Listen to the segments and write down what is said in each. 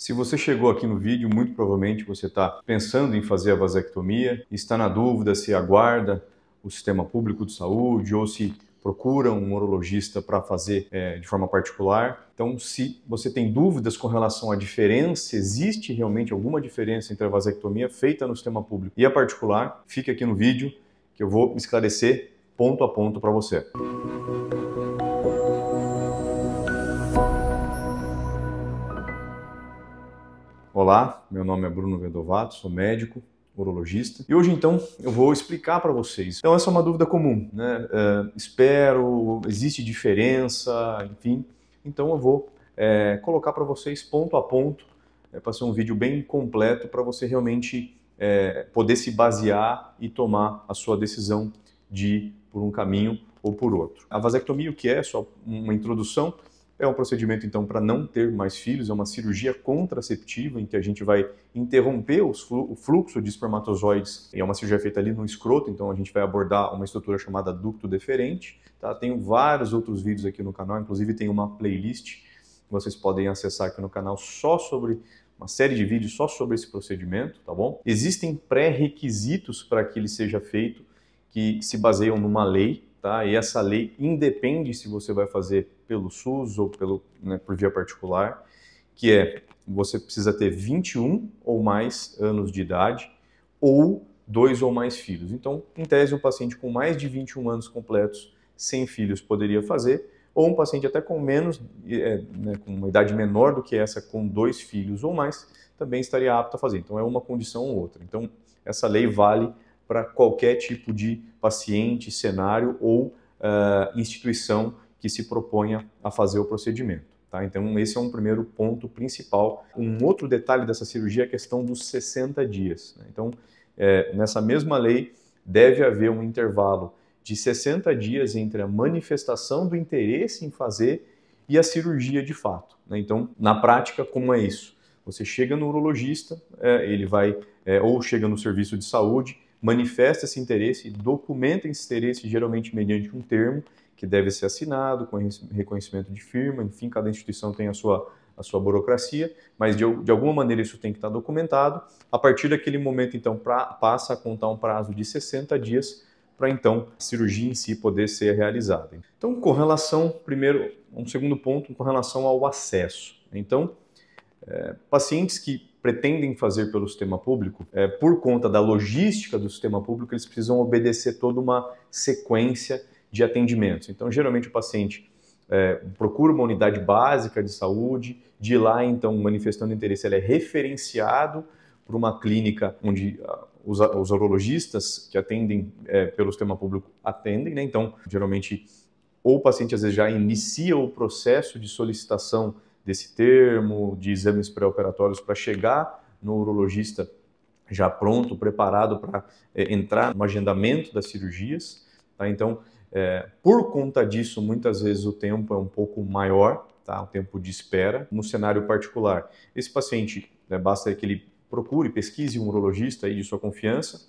Se você chegou aqui no vídeo, muito provavelmente você está pensando em fazer a vasectomia, está na dúvida se aguarda o sistema público de saúde ou se procura um urologista para fazer é, de forma particular. Então, se você tem dúvidas com relação à diferença, existe realmente alguma diferença entre a vasectomia feita no sistema público e a particular, fique aqui no vídeo que eu vou esclarecer ponto a ponto para você. Música Olá, meu nome é Bruno Vendovato, sou médico, urologista. E hoje, então, eu vou explicar para vocês. Então, essa é uma dúvida comum, né? Uh, espero, existe diferença, enfim. Então, eu vou é, colocar para vocês ponto a ponto, é, para ser um vídeo bem completo, para você realmente é, poder se basear e tomar a sua decisão de ir por um caminho ou por outro. A vasectomia, o que é? Só uma introdução. É um procedimento, então, para não ter mais filhos, é uma cirurgia contraceptiva em que a gente vai interromper flu o fluxo de espermatozoides. É uma cirurgia feita ali no escroto, então a gente vai abordar uma estrutura chamada ducto deferente. Tá? Tenho vários outros vídeos aqui no canal, inclusive tem uma playlist que vocês podem acessar aqui no canal só sobre uma série de vídeos só sobre esse procedimento, tá bom? Existem pré-requisitos para que ele seja feito que se baseiam numa lei Tá? E essa lei independe se você vai fazer pelo SUS ou pelo, né, por via particular, que é você precisa ter 21 ou mais anos de idade ou dois ou mais filhos. Então, em tese, um paciente com mais de 21 anos completos sem filhos poderia fazer, ou um paciente até com menos, é, né, com uma idade menor do que essa, com dois filhos ou mais, também estaria apto a fazer. Então, é uma condição ou outra. Então, essa lei vale para qualquer tipo de paciente, cenário ou uh, instituição que se proponha a fazer o procedimento. Tá? Então, esse é um primeiro ponto principal. Um outro detalhe dessa cirurgia é a questão dos 60 dias. Né? Então, é, nessa mesma lei, deve haver um intervalo de 60 dias entre a manifestação do interesse em fazer e a cirurgia de fato. Né? Então, na prática, como é isso? Você chega no urologista, é, ele vai, é, ou chega no serviço de saúde, manifesta esse interesse documenta esse interesse, geralmente mediante um termo que deve ser assinado, com reconhecimento de firma, enfim, cada instituição tem a sua, a sua burocracia, mas de, de alguma maneira isso tem que estar documentado. A partir daquele momento, então, pra, passa a contar um prazo de 60 dias para então a cirurgia em si poder ser realizada. Então, com relação, primeiro, um segundo ponto, com relação ao acesso. Então, é, pacientes que pretendem fazer pelo sistema público, é, por conta da logística do sistema público, eles precisam obedecer toda uma sequência de atendimentos. Então, geralmente o paciente é, procura uma unidade básica de saúde, de lá, então, manifestando interesse, ele é referenciado para uma clínica onde ah, os, os urologistas que atendem é, pelo sistema público atendem, né? Então, geralmente, ou o paciente às vezes já inicia o processo de solicitação desse termo, de exames pré-operatórios para chegar no urologista já pronto, preparado para é, eh, entrar no agendamento das cirurgias. Tá? Então, é, por conta disso, muitas vezes o tempo é um pouco maior, tá? o tempo de espera, no cenário particular. Esse paciente, né, basta que ele procure, pesquise um urologista aí de sua confiança,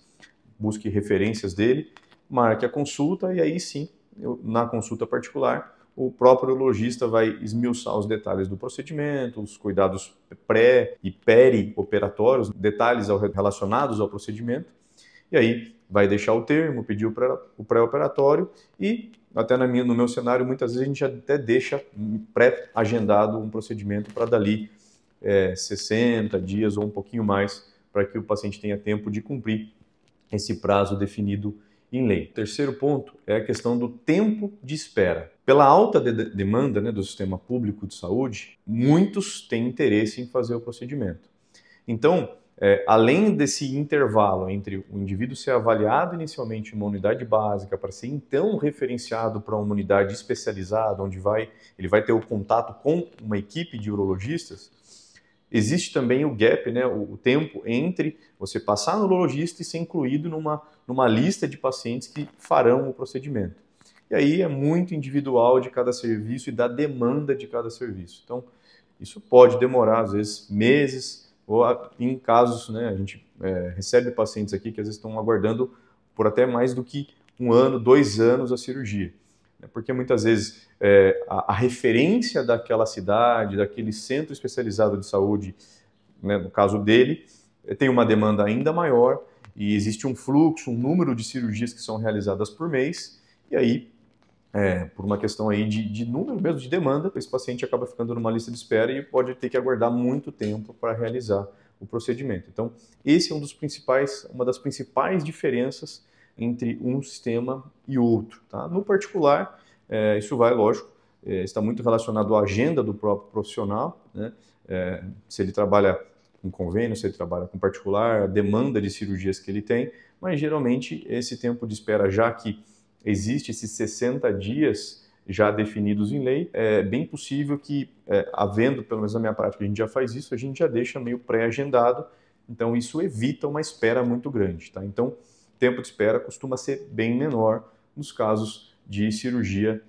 busque referências dele, marque a consulta e aí sim, eu, na consulta particular, o próprio lojista vai esmiuçar os detalhes do procedimento, os cuidados pré e peri-operatórios, detalhes relacionados ao procedimento, e aí vai deixar o termo, pedir o pré-operatório e até minha, no meu cenário, muitas vezes a gente até deixa pré-agendado um procedimento para dali é, 60 dias ou um pouquinho mais, para que o paciente tenha tempo de cumprir esse prazo definido em lei. Terceiro ponto é a questão do tempo de espera. Pela alta de demanda né, do sistema público de saúde, muitos têm interesse em fazer o procedimento. Então, é, além desse intervalo entre o indivíduo ser avaliado inicialmente em uma unidade básica para ser então referenciado para uma unidade especializada, onde vai, ele vai ter o contato com uma equipe de urologistas, Existe também o gap, né, o tempo entre você passar no urologista e ser incluído numa, numa lista de pacientes que farão o procedimento. E aí é muito individual de cada serviço e da demanda de cada serviço. Então, isso pode demorar, às vezes, meses, ou em casos, né, a gente é, recebe pacientes aqui que às vezes estão aguardando por até mais do que um ano, dois anos a cirurgia. Né? porque muitas vezes é, a, a, referência daquela cidade, daquele centro especializado de saúde, né, no caso dele, é, tem uma demanda ainda maior e existe um fluxo, um número de cirurgias que são realizadas por mês, e aí, é, por uma questão aí de, de número mesmo, de demanda, esse paciente acaba ficando numa lista de espera e pode ter que aguardar muito tempo para realizar o procedimento. Então, esse é um dos principais, uma das principais diferenças entre um sistema e outro. Tá? No particular, é, isso vai, lógico, é, está muito relacionado à agenda do próprio profissional, né? é, se ele trabalha em convênio, se ele trabalha com particular, a demanda de cirurgias que ele tem, mas geralmente esse tempo de espera, já que existe esses 60 dias já definidos em lei, é bem possível que, é, havendo, pelo menos na minha prática, a gente já faz isso, a gente já deixa meio pré-agendado, então isso evita uma espera muito grande. Tá? Então, tempo de espera costuma ser bem menor nos casos de cirurgia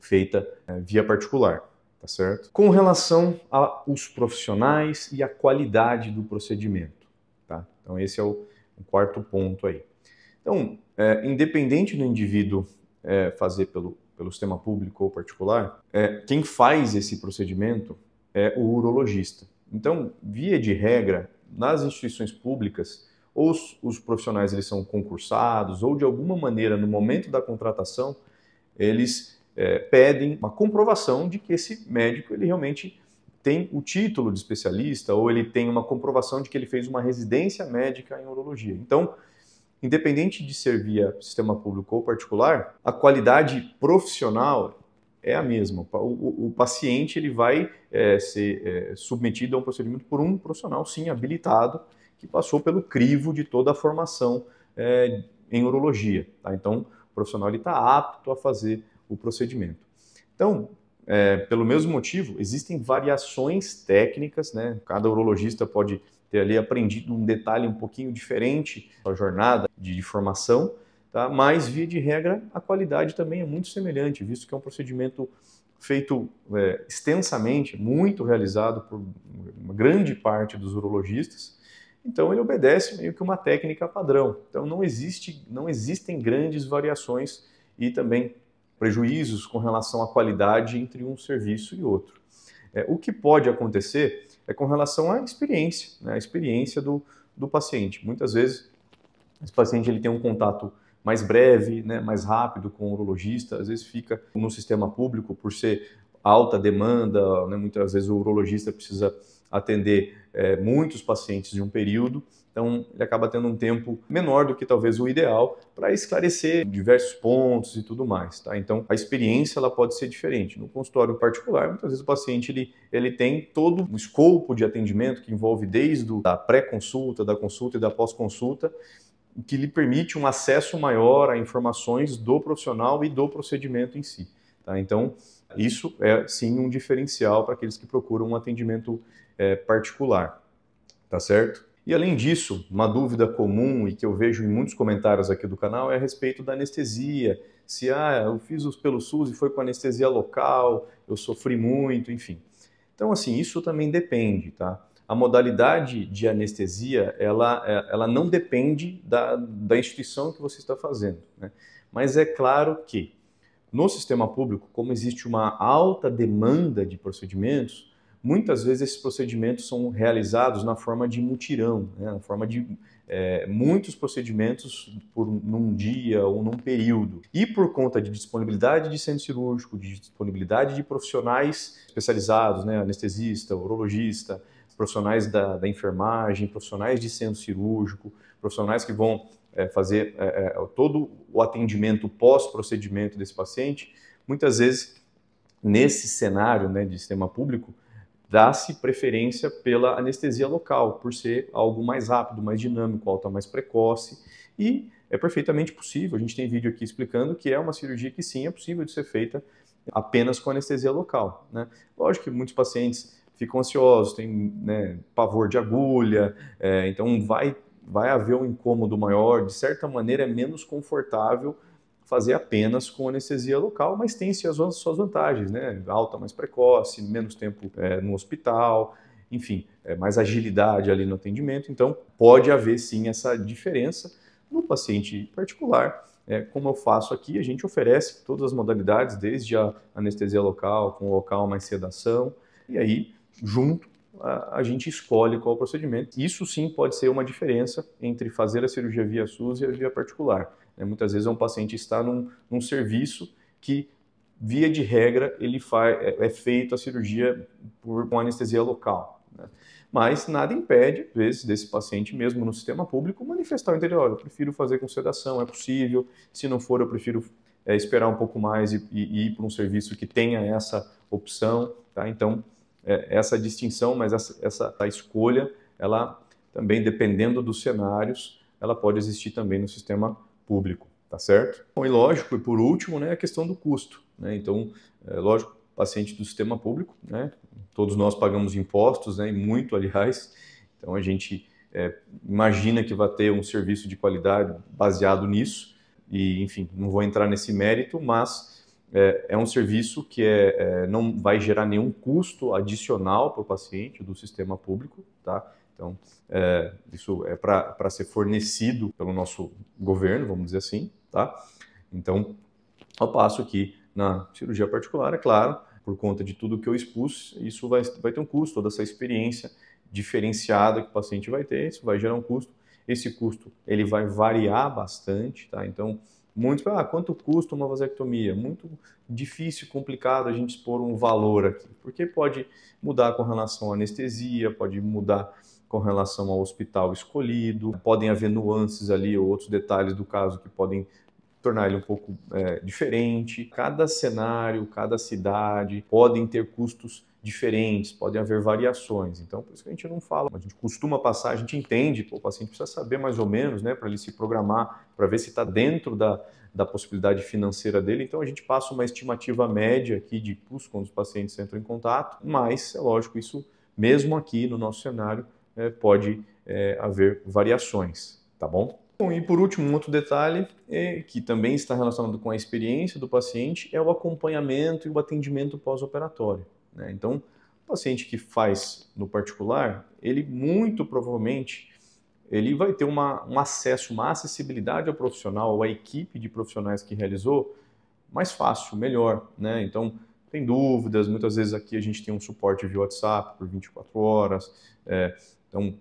feita eh, via particular, tá certo? Com relação aos profissionais e à qualidade do procedimento, tá? Então esse é o quarto ponto aí. Então, é, independente do indivíduo é, fazer pelo, pelo sistema público ou particular, é, quem faz esse procedimento é o urologista. Então, via de regra, nas instituições públicas, ou os, os profissionais eles são concursados, ou de alguma maneira, no momento da contratação, eles é, pedem uma comprovação de que esse médico ele realmente tem o título de especialista, ou ele tem uma comprovação de que ele fez uma residência médica em urologia. Então, independente de ser via sistema público ou particular, a qualidade profissional é a mesma. O, o, o paciente ele vai é, ser é, submetido a um procedimento por um profissional, sim, habilitado, que passou pelo crivo de toda a formação é, em urologia. Tá? Então, o profissional está apto a fazer o procedimento. Então, é, pelo mesmo motivo, existem variações técnicas, né? cada urologista pode ter ali aprendido um detalhe um pouquinho diferente da jornada de, formação, tá? mas, via de regra, a qualidade também é muito semelhante, visto que é um procedimento feito é, extensamente, muito realizado por uma grande parte dos urologistas, então ele obedece meio que uma técnica padrão. Então não, existe, não existem grandes variações e também prejuízos com relação à qualidade entre um serviço e outro. É, o que pode acontecer é com relação à experiência, né, a experiência do, do paciente. Muitas vezes esse paciente ele tem um contato mais breve, né, mais rápido com o urologista, às vezes fica no sistema público por ser alta demanda, né? muitas vezes o urologista precisa atender é, muitos pacientes de um período, então ele acaba tendo um tempo menor do que talvez o ideal para esclarecer diversos pontos e tudo mais, tá? Então a experiência ela pode ser diferente. No consultório particular, muitas vezes o paciente ele, ele tem todo um escopo de atendimento que envolve desde a pré-consulta, da consulta e da pós-consulta, que lhe permite um acesso maior a informações do profissional e do procedimento em si. Tá? Então, isso é sim um diferencial para aqueles que procuram um atendimento é, particular, tá certo? E além disso, uma dúvida comum e que eu vejo em muitos comentários aqui do canal é a respeito da anestesia. Se ah, eu fiz os pelo SUS e foi com anestesia local, eu sofri muito, enfim. Então, assim, isso também depende, tá? A modalidade de anestesia, ela, é, ela não depende da, da instituição que você está fazendo, né? Mas é claro que no sistema público, como existe uma alta demanda de procedimentos, muitas vezes esses procedimentos são realizados na forma de mutirão, né? na forma de é, muitos procedimentos por num dia ou num período. E por conta de disponibilidade de centro cirúrgico, de disponibilidade de profissionais especializados, né? anestesista, urologista, profissionais da, da enfermagem, profissionais de centro cirúrgico, profissionais que vão é, fazer é, é, todo o atendimento pós-procedimento desse paciente, muitas vezes, nesse cenário né, de sistema público, dá-se preferência pela anestesia local, por ser algo mais rápido, mais dinâmico, alta mais precoce e é perfeitamente possível. A gente tem vídeo aqui explicando que é uma cirurgia que sim é possível de ser feita apenas com anestesia local. Né? Lógico que muitos pacientes ficam ansiosos, têm né, pavor de agulha, é, então vai vai haver um incômodo maior, de certa maneira é menos confortável fazer apenas com anestesia local, mas tem -se as suas vantagens, né? Alta mais precoce, menos tempo é, no hospital, enfim, é, mais agilidade ali no atendimento. Então, pode haver sim essa diferença no paciente particular. É, como eu faço aqui, a gente oferece todas as modalidades, desde a anestesia local, com local mais sedação, e aí, junto, a, a gente escolhe qual o procedimento. Isso sim pode ser uma diferença entre fazer a cirurgia via SUS e a via particular. Né? Muitas vezes é um paciente está num, num serviço que via de regra, ele faz, é, é feito a cirurgia por, com anestesia local. Né? Mas nada impede, às vezes, desse paciente, mesmo no sistema público, manifestar o interior. Eu prefiro fazer com sedação, é possível. Se não for, eu prefiro é, esperar um pouco mais e, e, e ir para um serviço que tenha essa opção. Tá? Então, é, essa distinção, mas essa, essa escolha, ela também, dependendo dos cenários, ela pode existir também no sistema público, tá certo? Bom, e lógico, e por último, né, a questão do custo. Né? Então, é, lógico, paciente do sistema público, né? todos nós pagamos impostos, né? e muito, aliás, então a gente é, imagina que vai ter um serviço de qualidade baseado nisso, e enfim, não vou entrar nesse mérito, mas é, é um serviço que é, é, não vai gerar nenhum custo adicional para o paciente do sistema público, tá? Então, é, isso é para ser fornecido pelo nosso governo, vamos dizer assim, tá? Então, ao passo que na cirurgia particular, é claro, por conta de tudo que eu expus, isso vai, vai ter um custo, toda essa experiência diferenciada que o paciente vai ter, isso vai gerar um custo. Esse custo, ele vai variar bastante, tá? Então, Muitos, ah, quanto custa uma vasectomia? Muito difícil, complicado a gente expor um valor aqui, porque pode mudar com relação à anestesia, pode mudar com relação ao hospital escolhido, podem haver nuances ali ou outros detalhes do caso que podem tornar ele um pouco é, diferente. Cada cenário, cada cidade podem ter custos diferentes, podem haver variações. Então, por isso que a gente não fala, a gente costuma passar, a gente entende, pô, o paciente precisa saber mais ou menos, né, para ele se programar, para ver se está dentro da, da possibilidade financeira dele. Então, a gente passa uma estimativa média aqui de custo quando os pacientes entram em contato, mas, é lógico, isso mesmo aqui no nosso cenário é, pode é, haver variações, tá bom? Bom, e por último, um outro detalhe é, que também está relacionado com a experiência do paciente é o acompanhamento e o atendimento pós-operatório. Né? Então, o paciente que faz no particular, ele muito provavelmente ele vai ter uma, um acesso, uma acessibilidade ao profissional, à equipe de profissionais que realizou, mais fácil, melhor. Né? Então, tem dúvidas, muitas vezes aqui a gente tem um suporte via WhatsApp por 24 horas. É, então,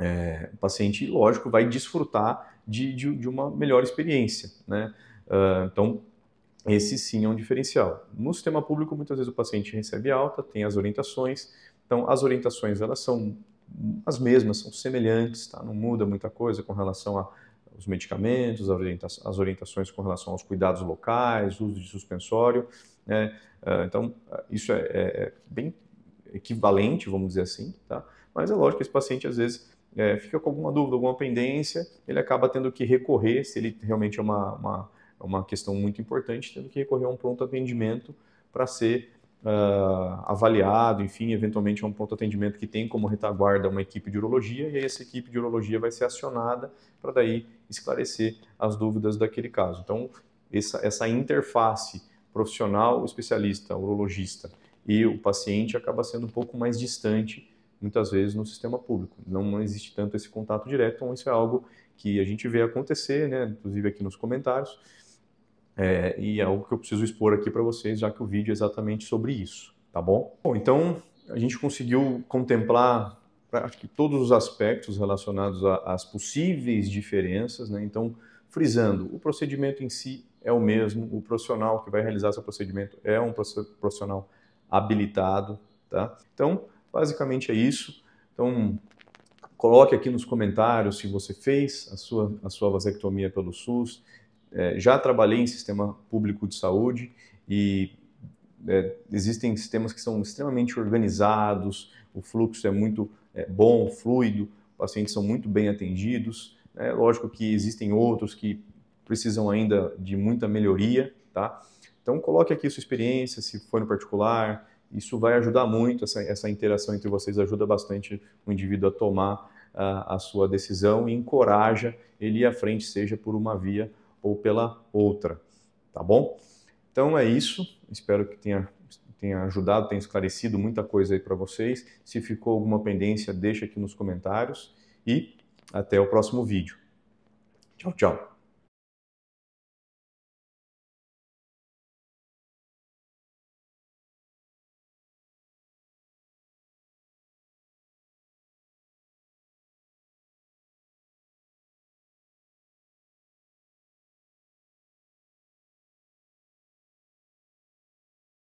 é, o paciente, lógico, vai desfrutar de, de, de uma melhor experiência. Né? Uh, então, esse sim é um diferencial. No sistema público, muitas vezes o paciente recebe alta, tem as orientações. Então, as orientações elas são as mesmas, são semelhantes, tá? não muda muita coisa com relação aos medicamentos, as orientações com relação aos cuidados locais, uso de suspensório. Né? Ah, então, isso é, é, é bem equivalente, vamos dizer assim. Tá? Mas é lógico que esse paciente, às vezes, é, fica com alguma dúvida, alguma pendência, ele acaba tendo que recorrer, se ele realmente é uma, uma é uma questão muito importante, tendo que recorrer a um pronto atendimento para ser uh, avaliado, enfim, eventualmente a é um pronto atendimento que tem como retaguarda uma equipe de urologia, e aí essa equipe de urologia vai ser acionada para daí esclarecer as dúvidas daquele caso. Então, essa, essa interface profissional, especialista, urologista e o paciente acaba sendo um pouco mais distante, muitas vezes, no sistema público. Não, existe tanto esse contato direto, então isso é algo que a gente vê acontecer, né, inclusive aqui nos comentários, é, e é algo que eu preciso expor aqui para vocês, já que o vídeo é exatamente sobre isso, tá bom? Bom, então a gente conseguiu contemplar acho que todos os aspectos relacionados às possíveis diferenças, né? Então, frisando, o procedimento em si é o mesmo, o profissional que vai realizar esse procedimento é um profissional habilitado, tá? Então, basicamente é isso. Então, coloque aqui nos comentários se você fez a sua, a sua vasectomia pelo SUS, é, já trabalhei em sistema público de saúde e é, existem sistemas que são extremamente organizados, o fluxo é muito é, bom, fluido, pacientes são muito bem atendidos. É lógico que existem outros que precisam ainda de muita melhoria, tá? Então coloque aqui sua experiência, se for no particular, isso vai ajudar muito, essa, essa interação entre vocês ajuda bastante o indivíduo a tomar a, a sua decisão e encoraja ele ir à frente, seja por uma via ou pela outra, tá bom? Então é isso, espero que tenha, tenha ajudado, tenha esclarecido muita coisa aí para vocês. Se ficou alguma pendência, deixa aqui nos comentários e até o próximo vídeo. Tchau, tchau!